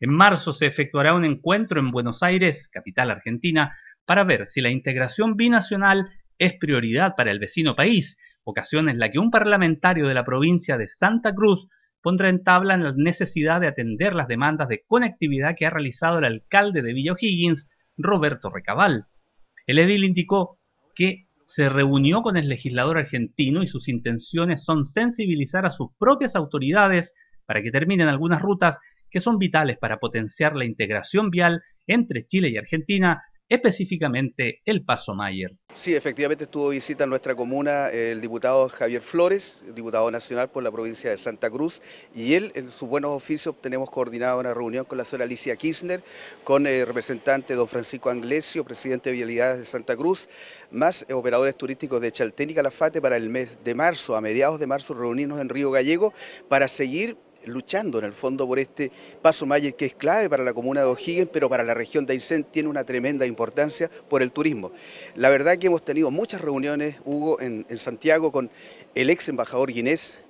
En marzo se efectuará un encuentro en Buenos Aires, capital argentina, para ver si la integración binacional es prioridad para el vecino país, ocasión en la que un parlamentario de la provincia de Santa Cruz pondrá en tabla la necesidad de atender las demandas de conectividad que ha realizado el alcalde de Villa O'Higgins, Roberto Recabal. El edil indicó que se reunió con el legislador argentino y sus intenciones son sensibilizar a sus propias autoridades para que terminen algunas rutas que son vitales para potenciar la integración vial entre Chile y Argentina específicamente el Paso Mayer. Sí, efectivamente estuvo visita en nuestra comuna eh, el diputado Javier Flores, diputado nacional por la provincia de Santa Cruz, y él, en sus buenos oficios, tenemos coordinado una reunión con la señora Alicia Kirchner, con el eh, representante don Francisco Anglesio, presidente de Vialidades de Santa Cruz, más eh, operadores turísticos de Chaltén y Calafate para el mes de marzo, a mediados de marzo, reunirnos en Río Gallego para seguir luchando en el fondo por este paso Mayer que es clave para la comuna de O'Higgins, pero para la región de Aysén tiene una tremenda importancia por el turismo. La verdad que hemos tenido muchas reuniones, Hugo, en, Santiago con el ex embajador Guinés,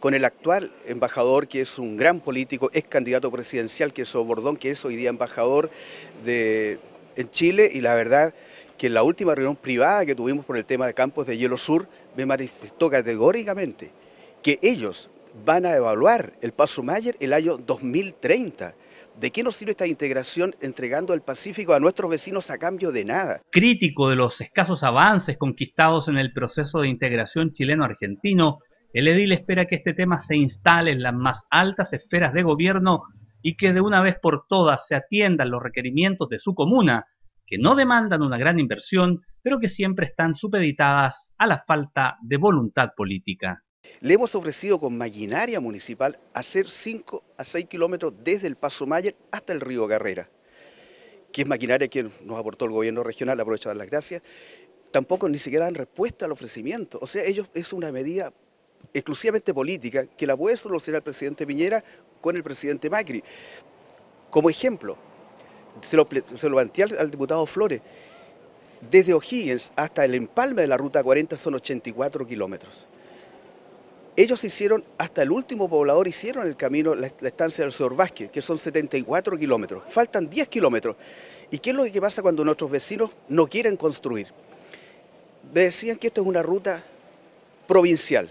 con el actual embajador, que es un gran político, ex candidato presidencial, que es O'Bordón, que es hoy día embajador de, en Chile, y la verdad que en la última reunión privada que tuvimos por el tema de campos de Hielo Sur, me manifestó categóricamente que ellos van a evaluar el Paso Mayer el año 2030. ¿De qué nos sirve esta integración entregando el Pacífico a nuestros vecinos a cambio de nada? Crítico de los escasos avances conquistados en el proceso de integración chileno-argentino, el edil espera que este tema se instale en las más altas esferas de gobierno y que de una vez por todas se atiendan los requerimientos de su comuna, que no demandan una gran inversión, pero que siempre están supeditadas a la falta de voluntad política. Le hemos ofrecido con maquinaria municipal hacer 5 a 6 kilómetros desde el Paso Mayer hasta el río Carrera, que es maquinaria que nos aportó el gobierno regional, aprovecho de dar las gracias. Tampoco ni siquiera dan respuesta al ofrecimiento. O sea, ellos es una medida exclusivamente política que la puede solucionar el presidente Piñera con el presidente Macri. Como ejemplo, se lo, se planteé al, al diputado Flores, desde O'Higgins hasta el empalme de la Ruta 40 son 84 kilómetros. Ellos hicieron, hasta el último poblador hicieron el camino, la, estancia del señor Vázquez, que son 74 kilómetros. Faltan 10 kilómetros. ¿Y qué es lo que pasa cuando nuestros vecinos no quieren construir? Me decían que esto es una ruta provincial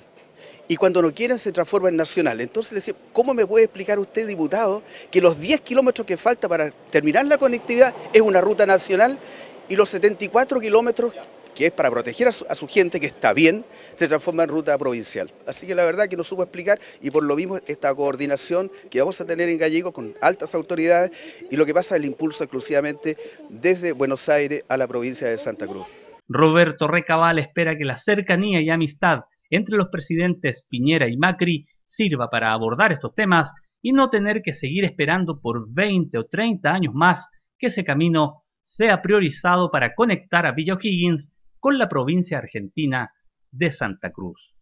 y cuando no quieren se transforma en nacional. Entonces, decía, ¿cómo me puede explicar usted, diputado, que los 10 kilómetros que falta para terminar la conectividad es una ruta nacional y los 74 kilómetros que es para proteger a su, gente, que está bien, se transforma en ruta provincial. Así que la verdad que no supo explicar y por lo mismo esta coordinación que vamos a tener en Gallego con altas autoridades y lo que pasa es el impulso exclusivamente desde Buenos Aires a la provincia de Santa Cruz. Roberto Recabal espera que la cercanía y amistad entre los presidentes Piñera y Macri sirva para abordar estos temas y no tener que seguir esperando por 20 o 30 años más que ese camino sea priorizado para conectar a Villa O'Higgins con la provincia argentina de Santa Cruz.